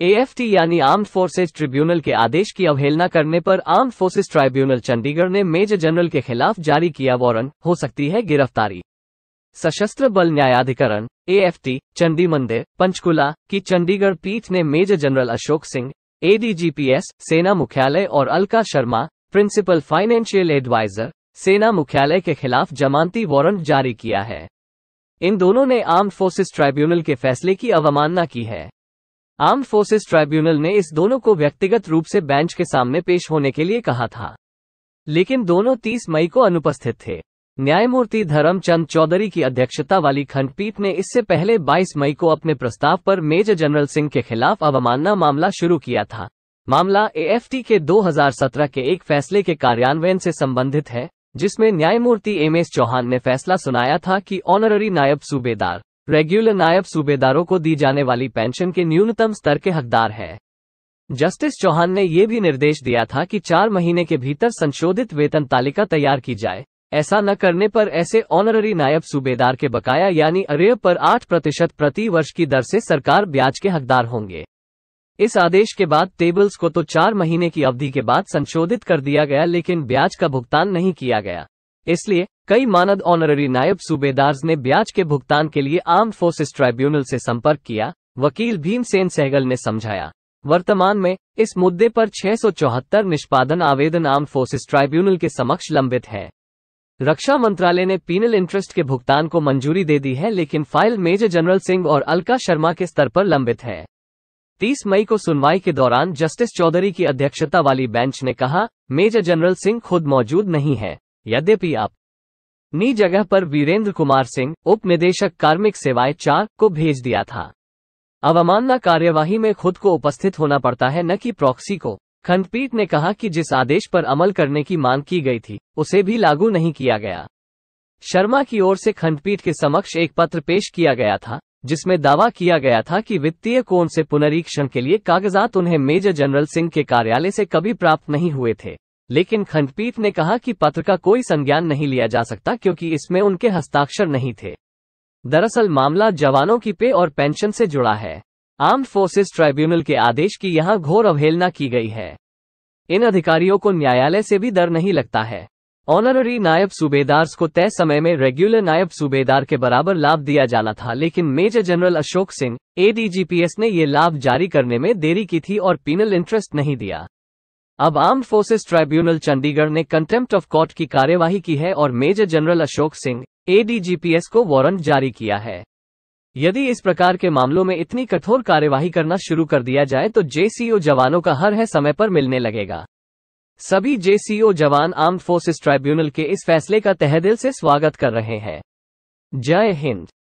AFT यानी armed forces tribunal के आदेश की अवहेलना करने पर आर्म्ड फोर्सेज ट्राइब्यूनल चंडीगढ़ ने मेजर जनरल के खिलाफ जारी किया वारंट हो सकती है गिरफ्तारी सशस्त्र बल न्यायाधिकरण एएफटी चंडी मंदिर पंचकुला की चंडीगढ़ पीठ ने major general Ashok Singh ADGPS सेना मुख्यालय और Alka Sharma principal financial adviser सेना मुख्यालय के खिलाफ जमानती वारंट जारी किया है इन दोनों ने आर्म्ड फोर्सेज ट्राइब्यूनल के फैसले की अवमानना की है आर्म फोर्सेस ट्राइब्यूनल ने इस दोनों को व्यक्तिगत रूप से बेंच के सामने पेश होने के लिए कहा था लेकिन दोनों 30 मई को अनुपस्थित थे न्यायमूर्ति धर्मचंद चौधरी की अध्यक्षता वाली खंडपीठ ने इससे पहले 22 मई को अपने प्रस्ताव पर मेजर जनरल सिंह के खिलाफ अवमानना मामला शुरू किया था मामला एएफटी के 2017 के एक फैसले के कार्यान्वयन से संबंधित है जिसमें न्यायमूर्ति एम एस चौहान ने फैसला सुनाया था कि ऑनररी नायब सूबेदार रेगुलर नायब सूबेदारों को दी जाने वाली पेंशन के न्यूनतम स्तर के हकदार हैं जस्टिस चौहान ने यह भी निर्देश दिया था कि चार महीने के भीतर संशोधित वेतन तालिका तैयार की जाए ऐसा न करने पर ऐसे ऑनररी नायब सूबेदार के बकाया यानी अरेय पर आठ प्रतिशत प्रति वर्ष की दर से सरकार ब्याज के हकदार होंगे इस आदेश के बाद टेबल्स को तो चार महीने की अवधि के बाद संशोधित कर दिया गया लेकिन ब्याज का भुगतान नहीं किया गया इसलिए कई मानद ऑनररी नायब सूबेदार ने ब्याज के भुगतान के लिए आर्म फोर्सेस ट्राइब्यूनल से संपर्क किया वकील भीमसेन सहगल ने समझाया वर्तमान में इस मुद्दे पर छह निष्पादन आवेदन आर्म फोर्सेस ट्राइब्यूनल के समक्ष लंबित है रक्षा मंत्रालय ने पीनल इंटरेस्ट के भुगतान को मंजूरी दे दी है लेकिन फाइल मेजर जनरल सिंह और अलका शर्मा के स्तर पर लंबित है 30 मई को सुनवाई के दौरान जस्टिस चौधरी की अध्यक्षता वाली बेंच ने कहा मेजर जनरल सिंह खुद मौजूद नहीं है यद्यपि आप नी जगह पर वीरेंद्र कुमार सिंह उप निदेशक कार्मिक सेवाएं चार को भेज दिया था अवमानना कार्यवाही में खुद को उपस्थित होना पड़ता है न कि प्रॉक्सी को खंडपीठ ने कहा कि जिस आदेश पर अमल करने की मांग की गई थी उसे भी लागू नहीं किया गया शर्मा की ओर से खंडपीठ के समक्ष एक पत्र पेश किया गया था जिसमें दावा किया गया था कि वित्तीय कोण से पुनरीक्षण के लिए कागजात उन्हें मेजर जनरल सिंह के कार्यालय से कभी प्राप्त नहीं हुए थे लेकिन खंडपीठ ने कहा कि पत्र का कोई संज्ञान नहीं लिया जा सकता क्योंकि इसमें उनके हस्ताक्षर नहीं थे दरअसल मामला जवानों की पे और पेंशन से जुड़ा है आर्म फोर्सेस ट्राइब्यूनल के आदेश की यहां घोर अवहेलना की गई है इन अधिकारियों को न्यायालय से भी डर नहीं लगता है ऑनररी नायब सूबेदार्स को तय समय में रेगुलर नायब सूबेदार के बराबर लाभ दिया जाना था लेकिन major general Ashok Singh ADGPS ने ये लाभ जारी करने में देरी की थी और पीनल इंटरेस्ट नहीं दिया अब आर्म फोर्सेस ट्राइब्यूनल चंडीगढ़ ने कंटेम्प्ट ऑफ कोर्ट की कार्यवाही की है और major general Ashok Singh ADGPS को वारंट जारी किया है यदि इस प्रकार के मामलों में इतनी कठोर कार्यवाही करना शुरू कर दिया जाए तो जेसीओ जवानों का हर है समय पर मिलने लगेगा सभी जेसीओ जवान आर्म फोर्सेस ट्राइब्यूनल के इस फैसले का तहदिल से स्वागत कर रहे हैं जय हिंद